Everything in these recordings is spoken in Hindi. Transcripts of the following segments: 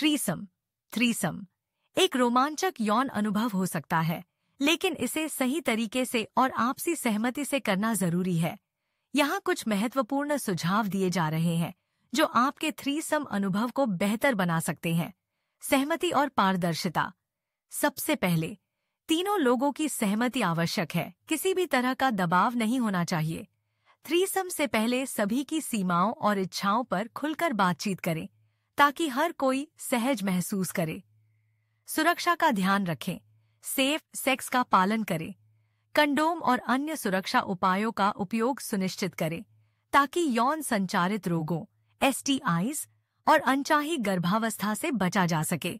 थ्रीसम थ्रीसम एक रोमांचक यौन अनुभव हो सकता है लेकिन इसे सही तरीके से और आपसी सहमति से करना जरूरी है यहाँ कुछ महत्वपूर्ण सुझाव दिए जा रहे हैं जो आपके थ्रीसम अनुभव को बेहतर बना सकते हैं सहमति और पारदर्शिता सबसे पहले तीनों लोगों की सहमति आवश्यक है किसी भी तरह का दबाव नहीं होना चाहिए थ्रीसम से पहले सभी की सीमाओं और इच्छाओं पर खुलकर बातचीत करें ताकि हर कोई सहज महसूस करे सुरक्षा का ध्यान रखें सेफ सेक्स का पालन करें कंडोम और अन्य सुरक्षा उपायों का उपयोग सुनिश्चित करें ताकि यौन संचारित रोगों एस और अनचाही गर्भावस्था से बचा जा सके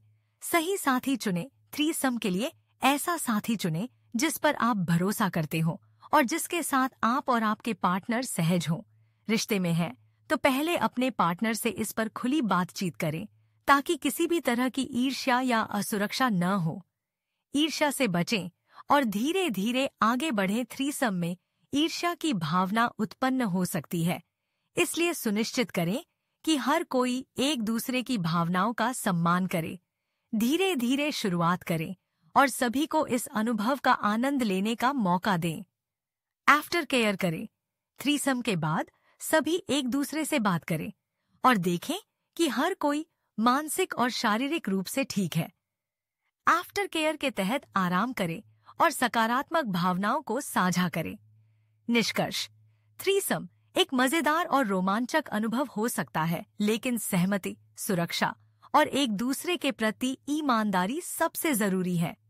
सही साथी चुने थ्री सम के लिए ऐसा साथी चुने जिस पर आप भरोसा करते हो और जिसके साथ आप और आपके पार्टनर सहज हो रिश्ते में हैं तो पहले अपने पार्टनर से इस पर खुली बातचीत करें ताकि किसी भी तरह की ईर्ष्या या असुरक्षा न हो ईर्ष्या से बचें और धीरे धीरे आगे बढ़ें थ्रीसम में ईर्ष्या की भावना उत्पन्न हो सकती है इसलिए सुनिश्चित करें कि हर कोई एक दूसरे की भावनाओं का सम्मान करे धीरे धीरे शुरुआत करें और सभी को इस अनुभव का आनंद लेने का मौका दें आफ्टर केयर करें थ्रीसम के बाद सभी एक दूसरे से बात करें और देखें कि हर कोई मानसिक और शारीरिक रूप से ठीक है आफ्टर केयर के तहत आराम करें और सकारात्मक भावनाओं को साझा करें निष्कर्ष थ्रीसम एक मजेदार और रोमांचक अनुभव हो सकता है लेकिन सहमति सुरक्षा और एक दूसरे के प्रति ईमानदारी सबसे जरूरी है